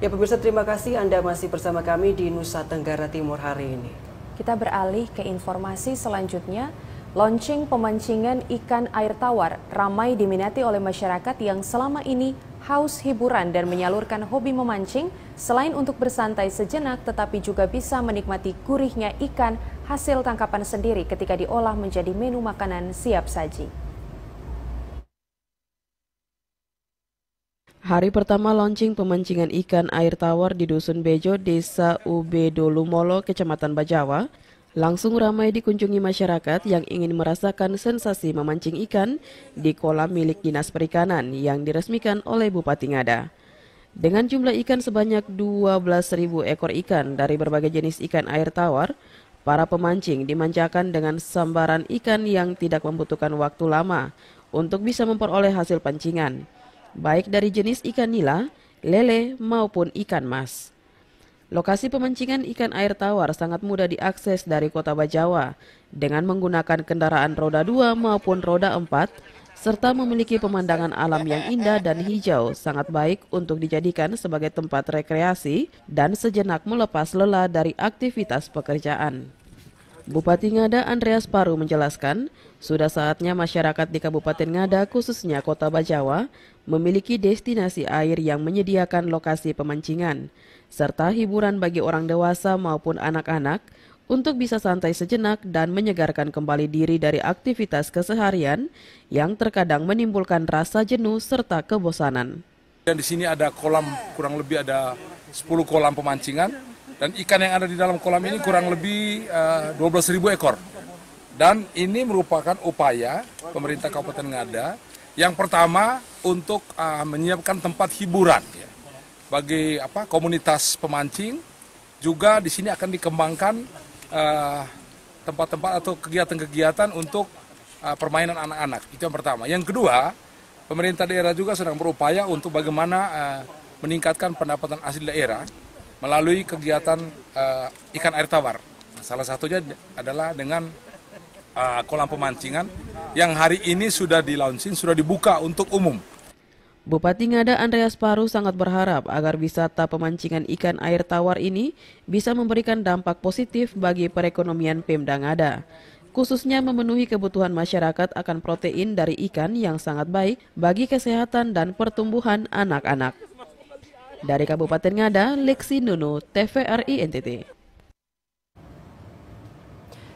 Ya pemirsa terima kasih Anda masih bersama kami di Nusa Tenggara Timur hari ini. Kita beralih ke informasi selanjutnya. Launching pemancingan ikan air tawar ramai diminati oleh masyarakat yang selama ini haus hiburan dan menyalurkan hobi memancing selain untuk bersantai sejenak tetapi juga bisa menikmati gurihnya ikan hasil tangkapan sendiri ketika diolah menjadi menu makanan siap saji. Hari pertama launching pemancingan ikan air tawar di Dusun Bejo, Desa UB Dolumolo, Kecamatan Bajawa, langsung ramai dikunjungi masyarakat yang ingin merasakan sensasi memancing ikan di kolam milik Dinas Perikanan yang diresmikan oleh Bupati Ngada. Dengan jumlah ikan sebanyak 12.000 ekor ikan dari berbagai jenis ikan air tawar, para pemancing dimanjakan dengan sambaran ikan yang tidak membutuhkan waktu lama untuk bisa memperoleh hasil pancingan baik dari jenis ikan nila, lele, maupun ikan mas. Lokasi pemancingan ikan air tawar sangat mudah diakses dari kota Bajawa dengan menggunakan kendaraan roda 2 maupun roda 4 serta memiliki pemandangan alam yang indah dan hijau sangat baik untuk dijadikan sebagai tempat rekreasi dan sejenak melepas lelah dari aktivitas pekerjaan. Bupati Ngada Andreas Paru menjelaskan, sudah saatnya masyarakat di Kabupaten Ngada khususnya Kota Bajawa memiliki destinasi air yang menyediakan lokasi pemancingan, serta hiburan bagi orang dewasa maupun anak-anak untuk bisa santai sejenak dan menyegarkan kembali diri dari aktivitas keseharian yang terkadang menimbulkan rasa jenuh serta kebosanan. Dan di sini ada kolam, kurang lebih ada 10 kolam pemancingan, dan ikan yang ada di dalam kolam ini kurang lebih uh, eh, 12.000 ekor. Dan ini merupakan upaya pemerintah Kabupaten Ngada yang pertama untuk uh, menyiapkan tempat hiburan ya. bagi apa komunitas pemancing. Juga di sini akan dikembangkan tempat eh, tempat-tempat atau kegiatan-kegiatan untuk uh, permainan anak-anak. Itu yang pertama. Yang kedua, pemerintah daerah juga sedang berupaya untuk bagaimana uh, meningkatkan pendapatan asli daerah melalui kegiatan uh, ikan air tawar. Nah, salah satunya adalah dengan uh, kolam pemancingan yang hari ini sudah dilaunching, sudah dibuka untuk umum. Bupati Ngada Andreas Paru sangat berharap agar wisata pemancingan ikan air tawar ini bisa memberikan dampak positif bagi perekonomian Pemda Ngada khususnya memenuhi kebutuhan masyarakat akan protein dari ikan yang sangat baik bagi kesehatan dan pertumbuhan anak-anak. Dari Kabupaten Ngada, Lexi Nunu, TVRI NTT.